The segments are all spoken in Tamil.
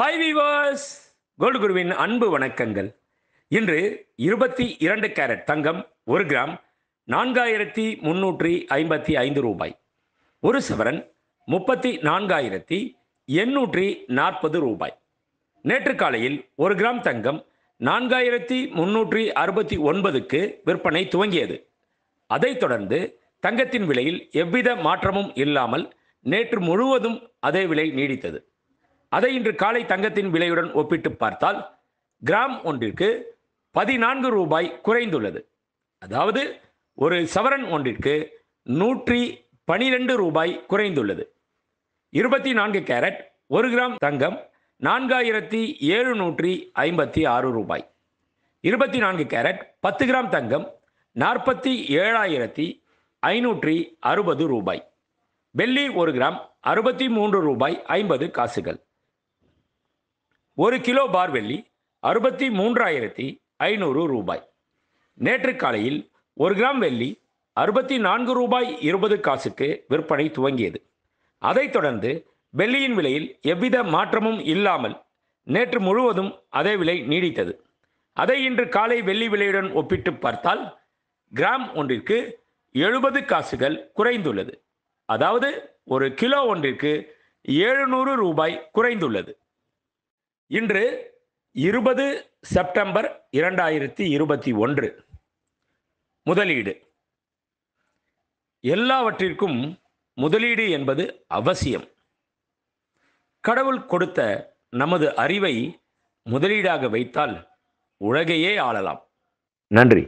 ஹாய் வீவர்ஸ் கோல்டு குருவின் அன்பு வணக்கங்கள் இன்று இருபத்தி இரண்டு கேரட் தங்கம் ஒரு கிராம் நான்காயிரத்தி முன்னூற்றி ஐம்பத்தி ஐந்து ரூபாய் ஒரு சவரன் முப்பத்தி நான்காயிரத்தி எண்ணூற்றி நாற்பது ரூபாய் நேற்று காலையில் ஒரு கிராம் தங்கம் நான்காயிரத்தி முன்னூற்றி அறுபத்தி ஒன்பதுக்கு விற்பனை துவங்கியது அதைத் தொடர்ந்து தங்கத்தின் விலையில் எவ்வித மாற்றமும் இல்லாமல் நேற்று முழுவதும் அதே விலை நீடித்தது அதை இன்று காலை தங்கத்தின் விலையுடன் ஒப்பிட்டு பார்த்தால் கிராம் ஒன்றிற்கு பதினான்கு ரூபாய் குறைந்துள்ளது அதாவது ஒரு சவரன் ஒன்றிற்கு நூற்றி பனிரெண்டு ரூபாய் குறைந்துள்ளது இருபத்தி நான்கு கேரட் ஒரு கிராம் தங்கம் நான்காயிரத்தி எழுநூற்றி ஐம்பத்தி ஆறு ரூபாய் இருபத்தி நான்கு கேரட் பத்து கிராம் தங்கம் நாற்பத்தி ஏழாயிரத்தி ஐநூற்றி அறுபது ரூபாய் வெள்ளி ஒரு கிராம் அறுபத்தி மூன்று ரூபாய் ஐம்பது காசுகள் ஒரு கிலோ பார் வெள்ளி அறுபத்தி மூன்றாயிரத்தி ஐநூறு ரூபாய் நேற்று காலையில் ஒரு கிராம் வெள்ளி அறுபத்தி நான்கு ரூபாய் இருபது காசுக்கு விற்பனை துவங்கியது அதைத் தொடர்ந்து வெள்ளியின் விலையில் எவ்வித மாற்றமும் இல்லாமல் நேற்று முழுவதும் அதே விலை நீடித்தது அதை இன்று காலை வெள்ளி விலையுடன் ஒப்பிட்டு பார்த்தால் கிராம் ஒன்றிற்கு எழுபது காசுகள் குறைந்துள்ளது அதாவது ஒரு கிலோ ஒன்றிற்கு எழுநூறு ரூபாய் குறைந்துள்ளது இன்று இருபது செப்டம்பர் இரண்டாயிரத்தி இருபத்தி ஒன்று முதலீடு எல்லாவற்றிற்கும் முதலீடு என்பது அவசியம் கடவுள் கொடுத்த நமது அறிவை முதலீடாக வைத்தால் உலகையே ஆளலாம் நன்றி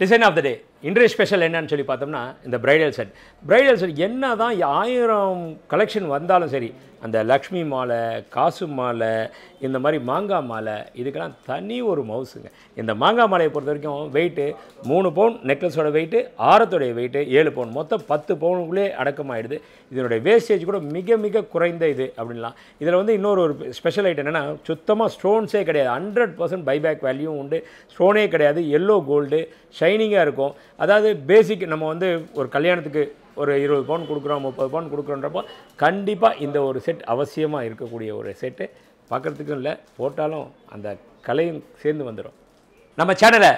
டிசைன் ஆஃப் த டே இன்றைய ஸ்பெஷல் என்னன்னு சொல்லி பார்த்தோம்னா இந்த ப்ரைடல் செட் ப்ரைடல் செட் என்ன தான் ஆயிரம் கலெக்ஷன் வந்தாலும் சரி அந்த லக்ஷ்மி மாலை காசு மாலை இந்த மாதிரி மாங்காய் மாலை இதுக்கெல்லாம் தனி ஒரு மவுஸுங்க இந்த மாங்காய் மாலையை பொறுத்த வரைக்கும் வெயிட்டு மூணு பவுன் நெக்லஸோட வெயிட்டு ஆரத்துடைய வெயிட்டு ஏழு பவுன் மொத்தம் பத்து பவுனுக்குள்ளே அடக்கமாகிடுது இதனுடைய வேஸ்டேஜ் கூட மிக மிக குறைந்த இது அப்படின்லாம் இதில் வந்து இன்னொரு ஒரு ஸ்பெஷல் ஐட்டம் என்னென்னா சுத்தமாக ஸ்டோன்ஸே கிடையாது ஹண்ட்ரட் பர்சன்ட் பைபேக் வேல்யூ உண்டு ஸ்டோனே கிடையாது எல்லோ கோல்டு ஷைனிங்காக இருக்கும் அதாவது பேசிக் நம்ம வந்து ஒரு கல்யாணத்துக்கு ஒரு இருபது பவுன் கொடுக்குறோம் முப்பது பவுன் கொடுக்குறோன்றப்போ கண்டிப்பாக இந்த ஒரு செட் அவசியமாக இருக்கக்கூடிய ஒரு செட்டு பார்க்குறதுக்கும் இல்லை போட்டாலும் அந்த கலையும் சேர்ந்து வந்துடும் நம்ம சேனலை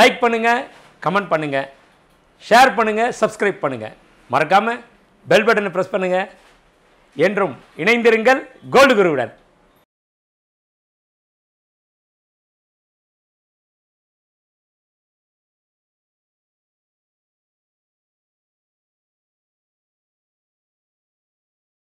லைக் பண்ணுங்கள் கமெண்ட் பண்ணுங்கள் ஷேர் பண்ணுங்கள் சப்ஸ்கிரைப் பண்ணுங்கள் மறக்காமல் பெல் பட்டனை ப்ரெஸ் பண்ணுங்கள் என்றும் இணைந்திருங்கள் கோல்டு குருவுடன்